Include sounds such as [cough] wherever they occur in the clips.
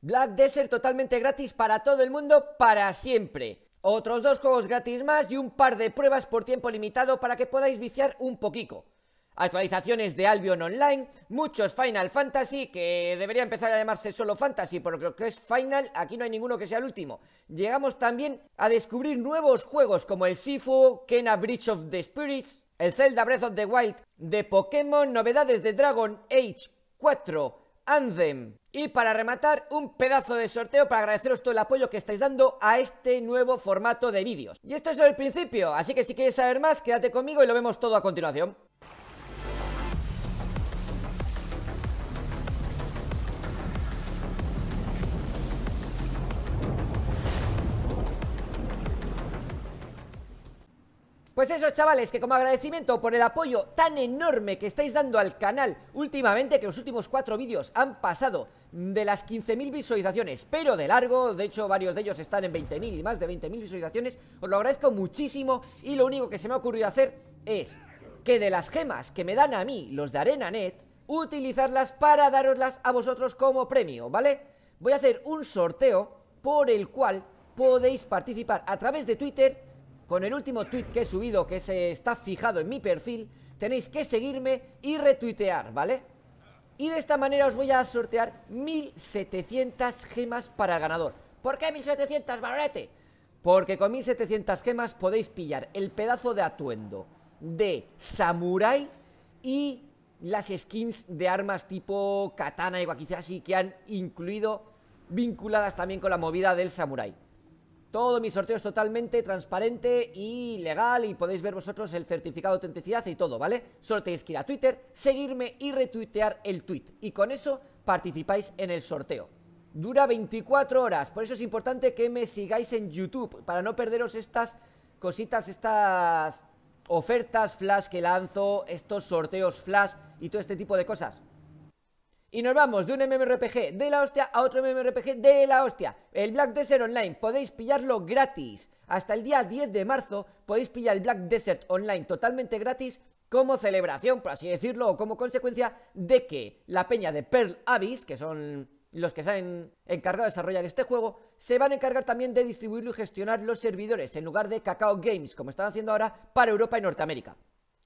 Black Desert totalmente gratis para todo el mundo para siempre. Otros dos juegos gratis más y un par de pruebas por tiempo limitado para que podáis viciar un poquito. Actualizaciones de Albion Online, muchos Final Fantasy, que debería empezar a llamarse solo Fantasy, porque lo que es Final, aquí no hay ninguno que sea el último. Llegamos también a descubrir nuevos juegos como el Sifu, Kena Breach of the Spirits, el Zelda Breath of the Wild, de Pokémon, novedades de Dragon Age 4, Andem, Y para rematar, un pedazo de sorteo para agradeceros todo el apoyo que estáis dando a este nuevo formato de vídeos. Y esto es el principio, así que si quieres saber más, quédate conmigo y lo vemos todo a continuación. Pues eso, chavales, que como agradecimiento por el apoyo tan enorme que estáis dando al canal últimamente, que los últimos cuatro vídeos han pasado de las 15.000 visualizaciones, pero de largo, de hecho varios de ellos están en 20.000 y más de 20.000 visualizaciones, os lo agradezco muchísimo y lo único que se me ha ocurrido hacer es que de las gemas que me dan a mí los de ArenaNet, utilizarlas para daroslas a vosotros como premio, ¿vale? Voy a hacer un sorteo por el cual podéis participar a través de Twitter con el último tweet que he subido, que se está fijado en mi perfil, tenéis que seguirme y retuitear, ¿vale? Y de esta manera os voy a sortear 1700 gemas para el ganador. ¿Por qué 1700, Barrete? Porque con 1700 gemas podéis pillar el pedazo de atuendo de samurai y las skins de armas tipo katana y wakizashi que han incluido vinculadas también con la movida del samurai. Todo mi sorteo es totalmente transparente y legal y podéis ver vosotros el certificado de autenticidad y todo, ¿vale? Solo tenéis que ir a Twitter, seguirme y retuitear el tweet. Y con eso participáis en el sorteo. Dura 24 horas, por eso es importante que me sigáis en YouTube para no perderos estas cositas, estas ofertas flash que lanzo, estos sorteos flash y todo este tipo de cosas. Y nos vamos de un MMORPG de la hostia a otro MMORPG de la hostia. El Black Desert Online podéis pillarlo gratis. Hasta el día 10 de marzo podéis pillar el Black Desert Online totalmente gratis como celebración, por así decirlo, o como consecuencia de que la peña de Pearl Abyss, que son los que se han encargado de desarrollar este juego, se van a encargar también de distribuirlo y gestionar los servidores en lugar de Cacao Games, como están haciendo ahora para Europa y Norteamérica.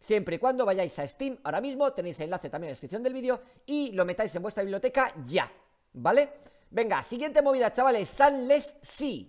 Siempre y cuando vayáis a Steam, ahora mismo tenéis el enlace también en la descripción del vídeo y lo metáis en vuestra biblioteca ya, ¿vale? Venga, siguiente movida, chavales, Sunless Sea.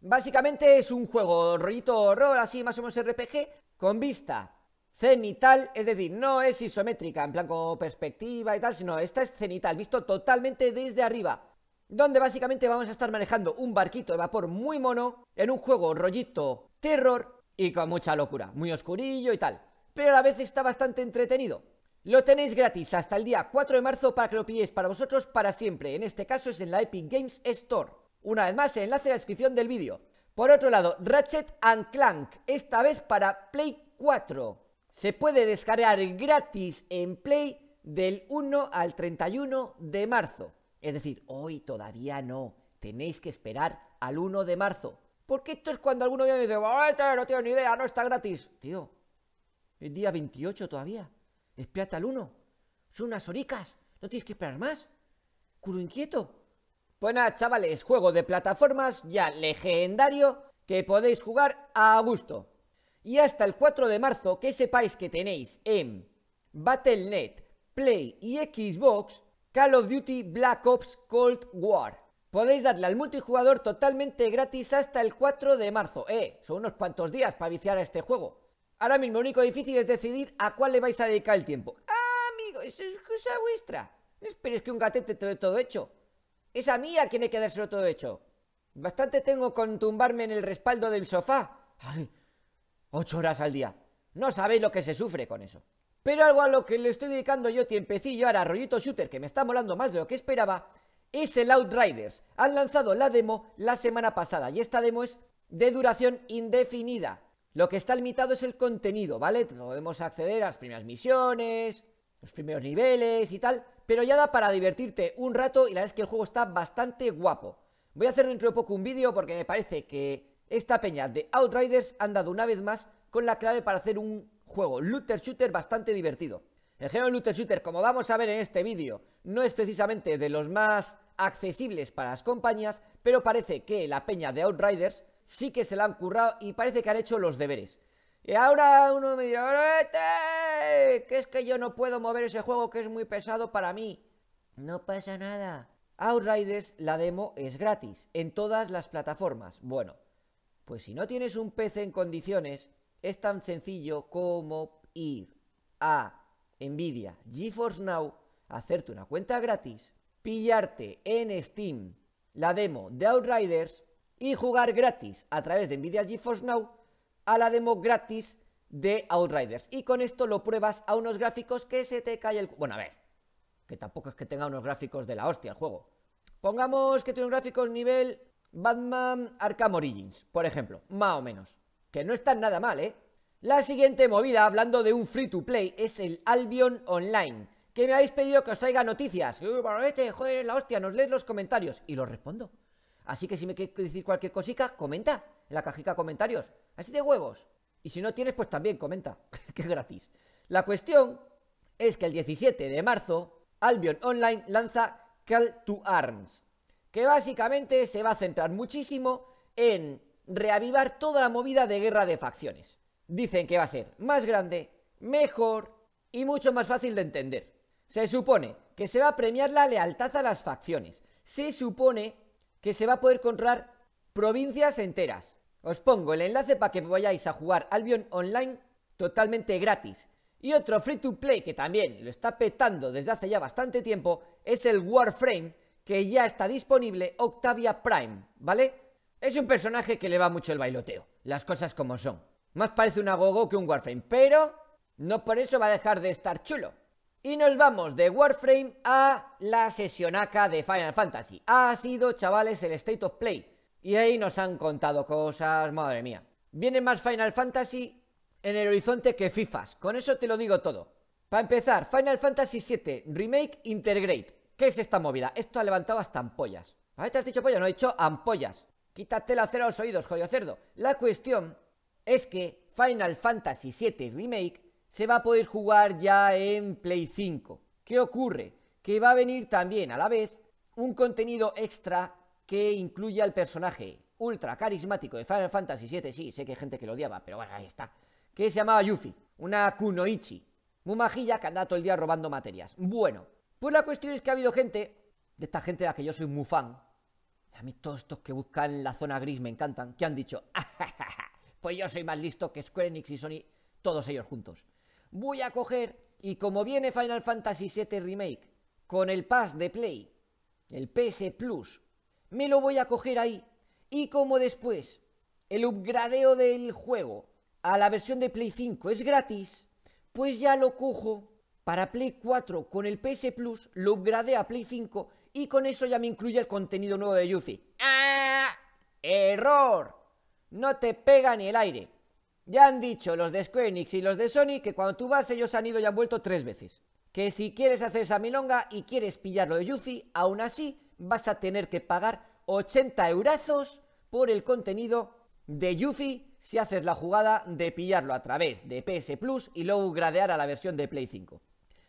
Básicamente es un juego rollito horror, así más o menos RPG, con vista cenital, es decir, no es isométrica, en plan como perspectiva y tal, sino esta es cenital, visto totalmente desde arriba donde básicamente vamos a estar manejando un barquito de vapor muy mono en un juego rollito terror y con mucha locura, muy oscurillo y tal pero a la vez está bastante entretenido. Lo tenéis gratis hasta el día 4 de marzo para que lo pilléis para vosotros para siempre. En este caso es en la Epic Games Store. Una vez más, el enlace en la descripción del vídeo. Por otro lado, Ratchet and Clank, esta vez para Play 4. Se puede descargar gratis en Play del 1 al 31 de marzo. Es decir, hoy todavía no. Tenéis que esperar al 1 de marzo. Porque esto es cuando alguno viene y dice, no tengo ni idea, no está gratis. Tío, el día 28 todavía. Es al 1. Son unas horicas. No tienes que esperar más. Culo inquieto. Pues nada, chavales, juego de plataformas ya legendario que podéis jugar a gusto. Y hasta el 4 de marzo que sepáis que tenéis en Battle.net, Play y Xbox Call of Duty Black Ops Cold War. Podéis darle al multijugador totalmente gratis hasta el 4 de marzo. Eh, son unos cuantos días para viciar a este juego. Ahora mismo lo único difícil es decidir a cuál le vais a dedicar el tiempo. Ah, amigo, eso es cosa vuestra. No esperes que un gatete te lo todo hecho. Es a mí quien que dárselo todo hecho. Bastante tengo con tumbarme en el respaldo del sofá. Ay, ocho horas al día. No sabéis lo que se sufre con eso. Pero algo a lo que le estoy dedicando yo tiempecillo ahora, rollito shooter, que me está molando más de lo que esperaba, es el Outriders. Han lanzado la demo la semana pasada y esta demo es de duración indefinida. Lo que está limitado es el contenido, ¿vale? Podemos acceder a las primeras misiones, los primeros niveles y tal, pero ya da para divertirte un rato y la verdad es que el juego está bastante guapo. Voy a hacer dentro de poco un vídeo porque me parece que esta peña de Outriders ha andado una vez más con la clave para hacer un juego looter shooter bastante divertido. El género looter shooter, como vamos a ver en este vídeo, no es precisamente de los más accesibles para las compañías, pero parece que la peña de Outriders sí que se la han currado y parece que han hecho los deberes. Y ahora uno me dirá, este, que es que yo no puedo mover ese juego que es muy pesado para mí. No pasa nada. Outriders, la demo es gratis, en todas las plataformas. Bueno, pues si no tienes un PC en condiciones, es tan sencillo como ir a Nvidia GeForce Now, hacerte una cuenta gratis, pillarte en Steam la demo de Outriders y jugar gratis a través de Nvidia GeForce Now a la demo gratis de Outriders. Y con esto lo pruebas a unos gráficos que se te cae el... Bueno, a ver, que tampoco es que tenga unos gráficos de la hostia el juego. Pongamos que tiene un gráficos nivel Batman Arkham Origins, por ejemplo, más o menos. Que no está nada mal, ¿eh? La siguiente movida, hablando de un free to play, es el Albion Online. Que me habéis pedido que os traiga noticias. joder, la hostia, nos lees los comentarios. Y los respondo. Así que si me quieres decir cualquier cosica, comenta en la cajita comentarios. Así de huevos. Y si no tienes, pues también comenta, [laughs] que es gratis. La cuestión es que el 17 de marzo, Albion Online lanza Call to Arms, que básicamente se va a centrar muchísimo en reavivar toda la movida de guerra de facciones. Dicen que va a ser más grande, mejor y mucho más fácil de entender. Se supone que se va a premiar la lealtad a las facciones. Se supone que se va a poder comprar provincias enteras. Os pongo el enlace para que vayáis a jugar Albion Online totalmente gratis. Y otro free to play que también lo está petando desde hace ya bastante tiempo es el Warframe, que ya está disponible Octavia Prime, ¿vale? Es un personaje que le va mucho el bailoteo, las cosas como son. Más parece un agogo que un Warframe, pero no por eso va a dejar de estar chulo. Y nos vamos de Warframe a la sesionaca de Final Fantasy. Ha sido, chavales, el State of Play. Y ahí nos han contado cosas, madre mía. Viene más Final Fantasy en el horizonte que FIFAs. Con eso te lo digo todo. Para empezar, Final Fantasy VII Remake Integrate. ¿Qué es esta movida? Esto ha levantado hasta ampollas. A ver, te has dicho pollo, no he dicho ampollas. Quítate la cera a los oídos, jodido cerdo. La cuestión es que Final Fantasy VII Remake se va a poder jugar ya en Play 5. ¿Qué ocurre? Que va a venir también a la vez un contenido extra que incluya al personaje ultra carismático de Final Fantasy VII, sí, sé que hay gente que lo odiaba, pero bueno, ahí está, que se llamaba Yuffie, una kunoichi, muy majilla que anda todo el día robando materias. Bueno, pues la cuestión es que ha habido gente, de esta gente de la que yo soy muy fan, a mí todos estos que buscan la zona gris me encantan, que han dicho, ah, pues yo soy más listo que Square Enix y Sony, todos ellos juntos voy a coger y como viene Final Fantasy VII Remake con el Pass de Play, el PS Plus, me lo voy a coger ahí y como después el upgradeo del juego a la versión de Play 5 es gratis, pues ya lo cojo para Play 4 con el PS Plus, lo upgrade a Play 5 y con eso ya me incluye el contenido nuevo de Yuffie. ¡Ah! ¡Error! No te pega ni el aire. Ya han dicho los de Square Enix y los de Sony que cuando tú vas ellos han ido y han vuelto tres veces. Que si quieres hacer esa milonga y quieres pillarlo de Yuffie, aún así vas a tener que pagar 80 eurazos por el contenido de Yuffie si haces la jugada de pillarlo a través de PS Plus y luego gradear a la versión de Play 5.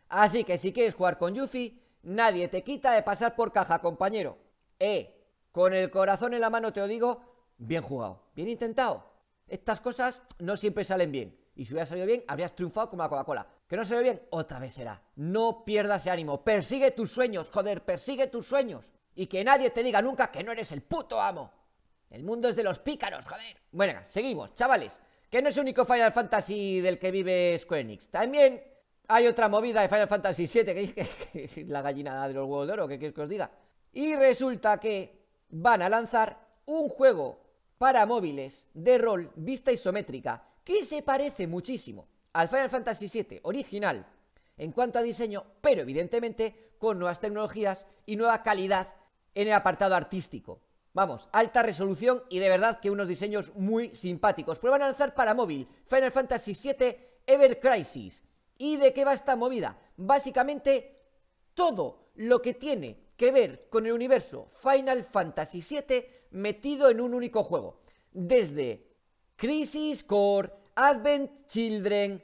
Así que si quieres jugar con Yuffie, nadie te quita de pasar por caja, compañero. Eh, con el corazón en la mano te lo digo, bien jugado, bien intentado. Estas cosas no siempre salen bien. Y si hubiera salido bien, habrías triunfado como la Coca-Cola. ¿Que no salió bien? Otra vez será. No pierdas el ánimo. Persigue tus sueños, joder, persigue tus sueños. Y que nadie te diga nunca que no eres el puto amo. El mundo es de los pícaros, joder. Bueno, seguimos, chavales. Que no es el único Final Fantasy del que vive Square Enix. También hay otra movida de Final Fantasy VII que, es la gallinada de los huevos de oro, que quieres que os diga. Y resulta que van a lanzar un juego para móviles de rol vista isométrica, que se parece muchísimo al Final Fantasy VII original en cuanto a diseño, pero evidentemente con nuevas tecnologías y nueva calidad en el apartado artístico. Vamos, alta resolución y de verdad que unos diseños muy simpáticos. van a lanzar para móvil Final Fantasy VII Ever Crisis. ¿Y de qué va esta movida? Básicamente todo lo que tiene que ver con el universo Final Fantasy VII metido en un único juego. Desde Crisis Core, Advent Children,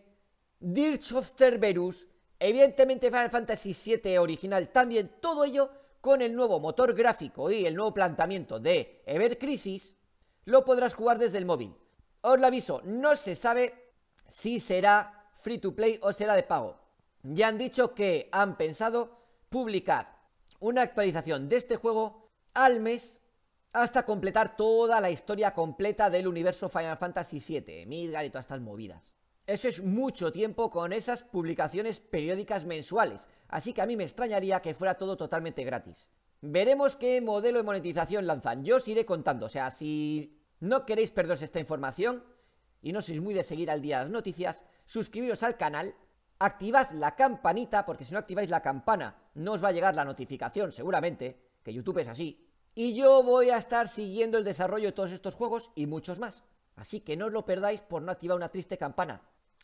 Dirge of Cerberus, evidentemente Final Fantasy VII original también, todo ello con el nuevo motor gráfico y el nuevo planteamiento de Ever Crisis, lo podrás jugar desde el móvil. Os lo aviso, no se sabe si será free to play o será de pago. Ya han dicho que han pensado publicar una actualización de este juego al mes hasta completar toda la historia completa del universo Final Fantasy VII, Midgar y todas estas movidas. Eso es mucho tiempo con esas publicaciones periódicas mensuales, así que a mí me extrañaría que fuera todo totalmente gratis. Veremos qué modelo de monetización lanzan, yo os iré contando, o sea, si no queréis perderos esta información y no sois muy de seguir al día las noticias, suscribiros al canal activad la campanita, porque si no activáis la campana, no os va a llegar la notificación, seguramente, que YouTube es así. Y yo voy a estar siguiendo el desarrollo de todos estos juegos y muchos más. Así que no os lo perdáis por no activar una triste campana.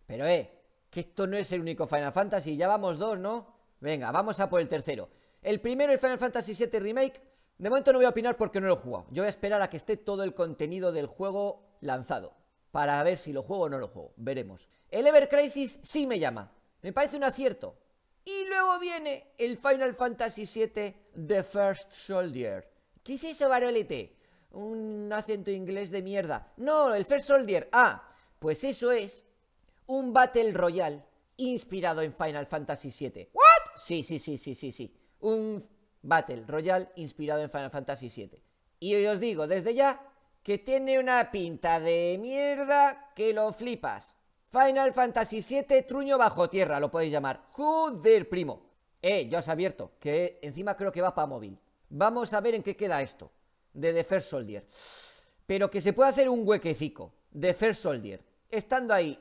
Pero eh, que esto no es el único Final Fantasy, ya vamos dos, ¿no? Venga, vamos a por el tercero. El primero, el Final Fantasy VII Remake. De momento no voy a opinar porque no lo he jugado. Yo voy a esperar a que esté todo el contenido del juego lanzado. Para ver si lo juego o no lo juego. Veremos. El Ever Crisis sí me llama. Me parece un acierto. Y luego viene el Final Fantasy VII The First Soldier. ¿Qué es eso, Barolete? Un acento inglés de mierda. No, el First Soldier. Ah, pues eso es un Battle Royale inspirado en Final Fantasy VII. ¿What? Sí, sí, sí, sí, sí, sí. Un Battle Royale inspirado en Final Fantasy VII. Y os digo desde ya que tiene una pinta de mierda que lo flipas. Final Fantasy VII Truño bajo tierra, lo podéis llamar. Joder, primo. Eh, ya os abierto, que encima creo que va para móvil. Vamos a ver en qué queda esto de The First Soldier. Pero que se puede hacer un huequecico de First Soldier, estando ahí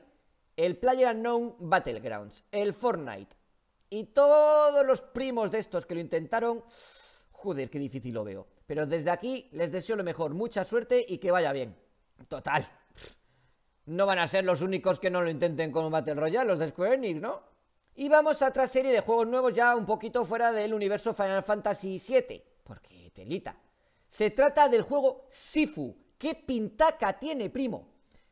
el Player Unknown Battlegrounds, el Fortnite y todos los primos de estos que lo intentaron. Joder, qué difícil lo veo. Pero desde aquí les deseo lo mejor, mucha suerte y que vaya bien. Total, no van a ser los únicos que no lo intenten con Battle Royale, los de Square Enix, ¿no? Y vamos a otra serie de juegos nuevos ya un poquito fuera del universo Final Fantasy VII, porque telita. Se trata del juego Sifu. ¿Qué pintaca tiene, primo?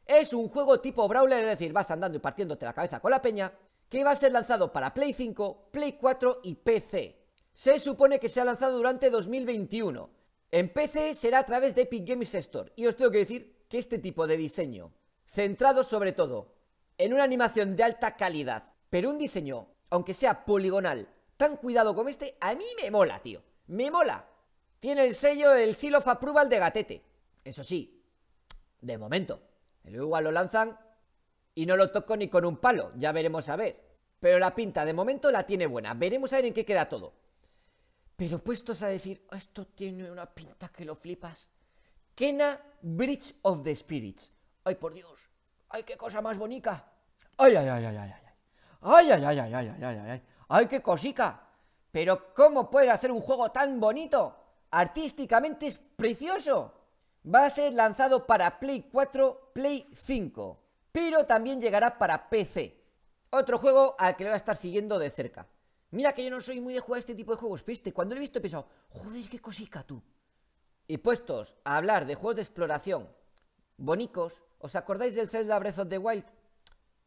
Es un juego tipo brawler, es decir, vas andando y partiéndote la cabeza con la peña, que va a ser lanzado para Play 5, Play 4 y PC. Se supone que se ha lanzado durante 2021. En PC será a través de Epic Games Store. Y os tengo que decir que este tipo de diseño centrado sobre todo en una animación de alta calidad, pero un diseño, aunque sea poligonal, tan cuidado como este, a mí me mola, tío. Me mola. Tiene el sello del Seal of Approval de Gatete. Eso sí, de momento. Luego lo lanzan y no lo toco ni con un palo, ya veremos a ver. Pero la pinta de momento la tiene buena, veremos a ver en qué queda todo. Pero puestos a decir, oh, esto tiene una pinta que lo flipas. Kena Bridge of the Spirits. ¡Ay, por Dios! ¡Ay, qué cosa más bonita! ¡Ay, ay, ay, ay, ay! ¡Ay, ay, ay, ay, ay, ay, ay! ¡Ay, qué cosica! Pero ¿cómo puede hacer un juego tan bonito? Artísticamente es precioso. Va a ser lanzado para Play 4, Play 5, pero también llegará para PC. Otro juego al que le va a estar siguiendo de cerca. Mira que yo no soy muy de jugar este tipo de juegos, pero este, cuando lo he visto he pensado, joder, qué cosica tú. Y puestos a hablar de juegos de exploración, bonicos, ¿Os acordáis del Zelda Breath of the Wild?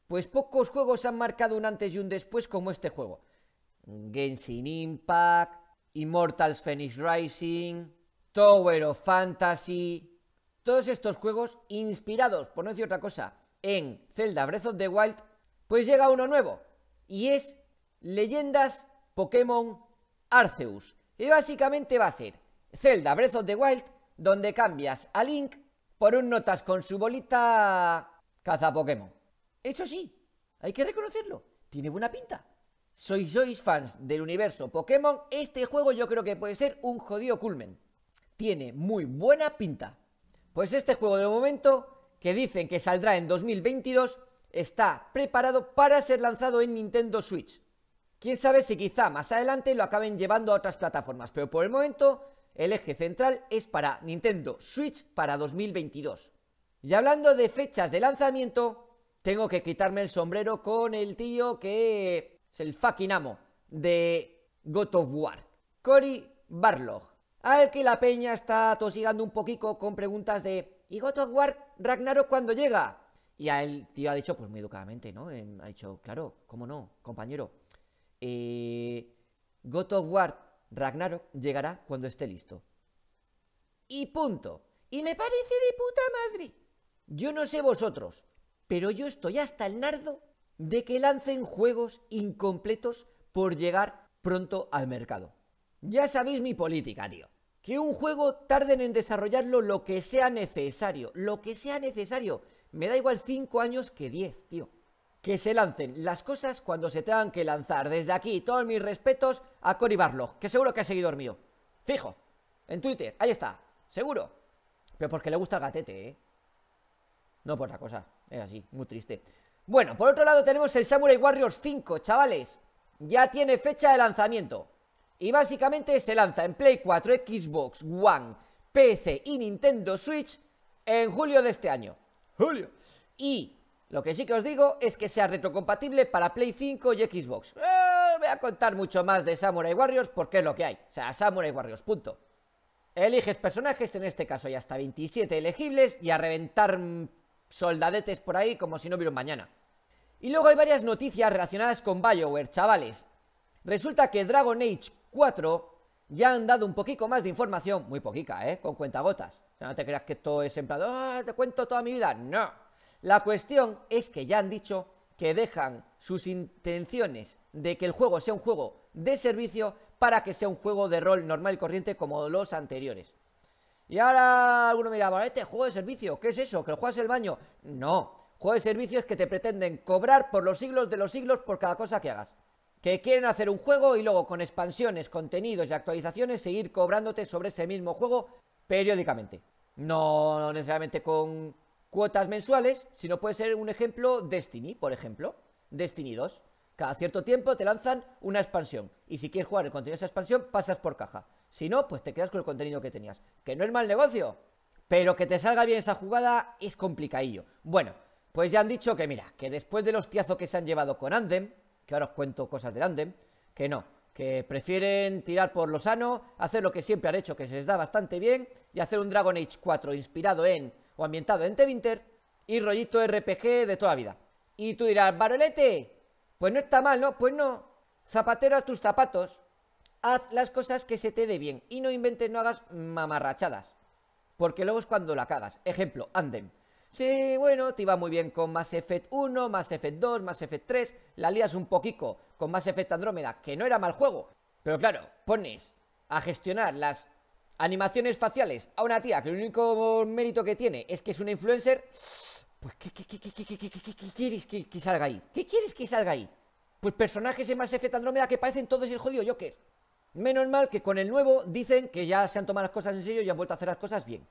Pues pocos juegos han marcado un antes y un después como este juego. Genshin Impact, Immortals Phoenix Rising, Tower of Fantasy. Todos estos juegos inspirados, por no decir otra cosa, en Zelda Breath of the Wild, pues llega uno nuevo. Y es Leyendas Pokémon Arceus. Y básicamente va a ser Zelda Breath of the Wild, donde cambias a Link por un Notas con su bolita caza Pokémon. Eso sí, hay que reconocerlo, tiene buena pinta. Soy sois fans del universo Pokémon, este juego yo creo que puede ser un jodido culmen. Tiene muy buena pinta. Pues este juego de momento, que dicen que saldrá en 2022, está preparado para ser lanzado en Nintendo Switch. Quién sabe si quizá más adelante lo acaben llevando a otras plataformas, pero por el momento el eje central es para Nintendo Switch para 2022. Y hablando de fechas de lanzamiento, tengo que quitarme el sombrero con el tío que es el fucking amo de God of War, Cory Barlog, al que la peña está tosigando un poquito con preguntas de ¿Y God of War Ragnarok cuándo llega? Y a el tío ha dicho, pues muy educadamente, ¿no? Em, ha dicho, claro, ¿cómo no, compañero? Eh, God of War Ragnarok llegará cuando esté listo. Y punto. Y me parece de puta madre. Yo no sé vosotros, pero yo estoy hasta el nardo de que lancen juegos incompletos por llegar pronto al mercado. Ya sabéis mi política, tío. Que un juego tarden en desarrollarlo lo que sea necesario. Lo que sea necesario. Me da igual 5 años que 10, tío que se lancen las cosas cuando se tengan que lanzar. Desde aquí, todos mis respetos a Cory Barlog, que seguro que seguido seguido mío. Fijo, en Twitter, ahí está, seguro. Pero porque le gusta el gatete, ¿eh? No por otra cosa, es así, muy triste. Bueno, por otro lado tenemos el Samurai Warriors 5, chavales. Ya tiene fecha de lanzamiento. Y básicamente se lanza en Play 4, Xbox One, PC y Nintendo Switch en julio de este año. Julio. Y lo que sí que os digo es que sea retrocompatible para Play 5 y Xbox. Eh, voy a contar mucho más de Samurai Warriors porque es lo que hay. O sea, Samurai Warriors, punto. Eliges personajes, en este caso hay hasta 27 elegibles, y a reventar soldadetes por ahí como si no hubiera un mañana. Y luego hay varias noticias relacionadas con Bioware, chavales. Resulta que Dragon Age 4 ya han dado un poquito más de información, muy poquita, ¿eh? Con cuentagotas. O no te creas que todo es en plan, ah, te cuento toda mi vida. No. La cuestión es que ya han dicho que dejan sus intenciones de que el juego sea un juego de servicio para que sea un juego de rol normal y corriente como los anteriores. Y ahora alguno vale este juego de servicio, ¿qué es eso? ¿Que juegas el baño? No, juego de servicio es que te pretenden cobrar por los siglos de los siglos por cada cosa que hagas. Que quieren hacer un juego y luego con expansiones, contenidos y actualizaciones seguir cobrándote sobre ese mismo juego periódicamente. No, no necesariamente con cuotas mensuales, sino puede ser un ejemplo Destiny, por ejemplo, Destiny 2. Cada cierto tiempo te lanzan una expansión y si quieres jugar el contenido de esa expansión pasas por caja. Si no, pues te quedas con el contenido que tenías. Que no es mal negocio, pero que te salga bien esa jugada es complicadillo. Bueno, pues ya han dicho que mira, que después de los tiazos que se han llevado con Andem, que ahora os cuento cosas del Andem, que no, que prefieren tirar por lo sano, hacer lo que siempre han hecho, que se les da bastante bien, y hacer un Dragon Age 4 inspirado en o ambientado en Tevinter y rollito RPG de toda vida. Y tú dirás, Barolete, pues no está mal, ¿no? Pues no. Zapatero a tus zapatos. Haz las cosas que se te dé bien y no inventes, no hagas mamarrachadas. Porque luego es cuando la cagas. Ejemplo, Andem. Sí, bueno, te iba muy bien con Mass Effect 1, Mass Effect 2, Mass Effect 3. La lías un poquito con Mass Effect Andrómeda, que no era mal juego. Pero claro, pones a gestionar las Animaciones faciales a una tía que el único mérito que tiene es que es una influencer. Pues, ¿qué, quieres que, salga ahí? ¿Qué quieres que salga ahí? Pues personajes en más Effect Andromeda que parecen todos el jodido Joker. Menos mal que con el nuevo dicen que ya se han tomado las cosas en serio y han vuelto a hacer las cosas bien.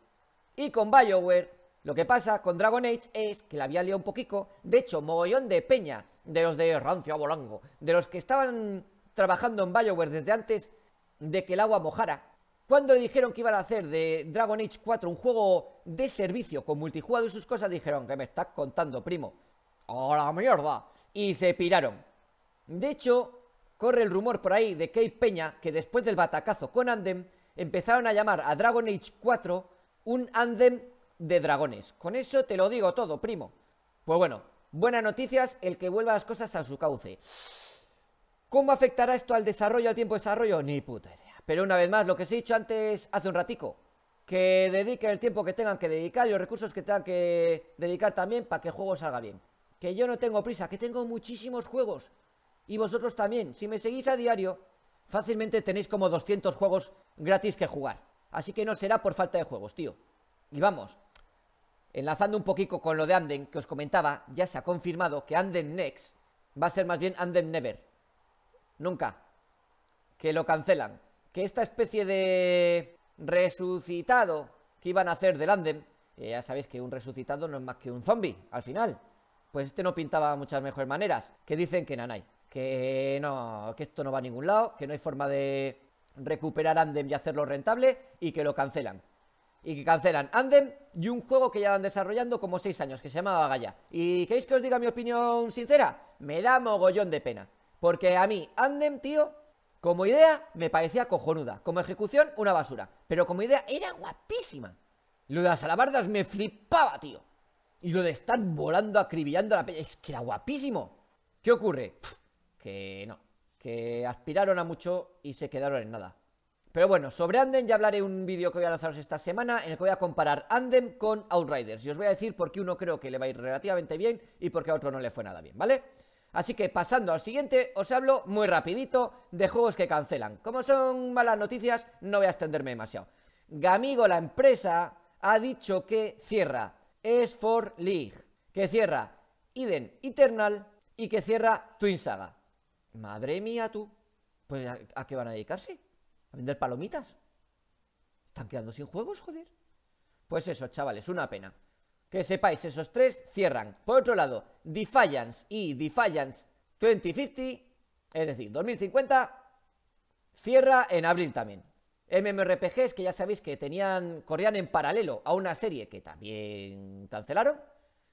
Y con Bioware, lo que pasa con Dragon Age es que la había liado un poquito. De hecho, mogollón de peña, de los de Rancio a Bolango, de los que estaban trabajando en Bioware desde antes de que el agua mojara, cuando le dijeron que iban a hacer de Dragon Age 4 un juego de servicio con multijugador y sus cosas, dijeron que me estás contando, primo. ¡A la mierda! Y se piraron. De hecho, corre el rumor por ahí de Kate Peña que después del batacazo con Andem, empezaron a llamar a Dragon Age 4 un Andem de dragones. Con eso te lo digo todo, primo. Pues bueno, buenas noticias, el que vuelva las cosas a su cauce. ¿Cómo afectará esto al desarrollo, al tiempo de desarrollo? Ni puta idea. Pero una vez más, lo que os he dicho antes, hace un ratico, que dediquen el tiempo que tengan que dedicar y los recursos que tengan que dedicar también para que el juego salga bien. Que yo no tengo prisa, que tengo muchísimos juegos. Y vosotros también, si me seguís a diario, fácilmente tenéis como 200 juegos gratis que jugar. Así que no será por falta de juegos, tío. Y vamos, enlazando un poquito con lo de Anden que os comentaba, ya se ha confirmado que Anden Next va a ser más bien Anden Never. Nunca. Que lo cancelan que esta especie de resucitado que iban a hacer del Andem, eh, ya sabéis que un resucitado no es más que un zombie, al final, pues este no pintaba muchas mejores maneras, que dicen que nanay, que no, que esto no va a ningún lado, que no hay forma de recuperar Andem y hacerlo rentable, y que lo cancelan. Y que cancelan Andem y un juego que ya van desarrollando como 6 años, que se llamaba Gaia. ¿Y queréis que os diga mi opinión sincera? Me da mogollón de pena. Porque a mí, Andem, tío, como idea me parecía cojonuda, como ejecución una basura, pero como idea era guapísima. Lo de las alabardas me flipaba, tío. Y lo de estar volando, acribillando la peña, es que era guapísimo. ¿Qué ocurre? que no, que aspiraron a mucho y se quedaron en nada. Pero bueno, sobre Andem ya hablaré un vídeo que voy a lanzaros esta semana en el que voy a comparar Andem con Outriders y os voy a decir por qué uno creo que le va a ir relativamente bien y por qué a otro no le fue nada bien, ¿vale? Así que pasando al siguiente, os hablo muy rapidito de juegos que cancelan. Como son malas noticias, no voy a extenderme demasiado. Gamigo, la empresa, ha dicho que cierra es for League, que cierra Eden Eternal y que cierra Twin Saga. Madre mía, tú. Pues a qué van a dedicarse? ¿A vender palomitas? ¿Están quedando sin juegos, joder? Pues eso, chavales, una pena. Que sepáis, esos tres cierran. Por otro lado, Defiance y Defiance 2050, es decir, 2050, cierra en abril también. MMORPGs que ya sabéis que tenían, corrían en paralelo a una serie que también cancelaron,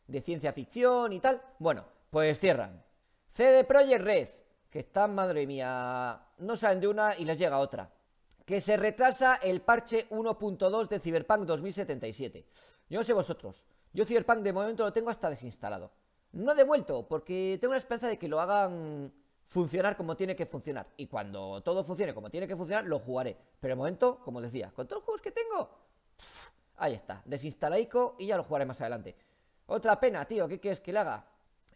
de ciencia ficción y tal. Bueno, pues cierran. CD Projekt Red, que están, madre mía, no salen de una y les llega otra. Que se retrasa el parche 1.2 de Cyberpunk 2077. Yo no sé vosotros, yo Cyberpunk de momento lo tengo hasta desinstalado. No he devuelto, porque tengo la esperanza de que lo hagan funcionar como tiene que funcionar. Y cuando todo funcione como tiene que funcionar, lo jugaré. Pero de momento, como decía, con todos los juegos que tengo, ahí está. Desinstalaico y ya lo jugaré más adelante. Otra pena, tío, ¿qué quieres que le haga?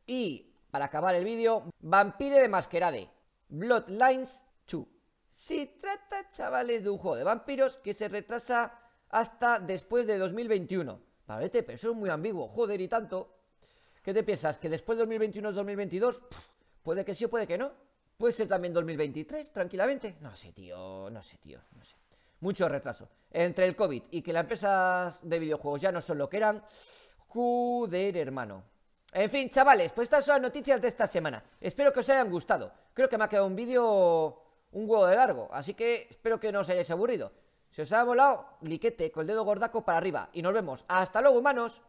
Y, para acabar el vídeo, Vampire de Masquerade, Bloodlines 2. Se trata, chavales, de un juego de vampiros que se retrasa hasta después de 2021 vete, pero eso es muy ambiguo, joder, y tanto. ¿Qué te piensas? ¿Que después de 2021 2022? puede que sí o puede que no. Puede ser también 2023, tranquilamente. No sé, tío, no sé, tío, no sé. Mucho retraso. Entre el COVID y que las empresas de videojuegos ya no son lo que eran. Joder, hermano. En fin, chavales, pues estas son las noticias de esta semana. Espero que os hayan gustado. Creo que me ha quedado un vídeo un huevo de largo, así que espero que no os hayáis aburrido. Si os ha volado liquete con el dedo gordaco para arriba. Y nos vemos. Hasta luego, humanos.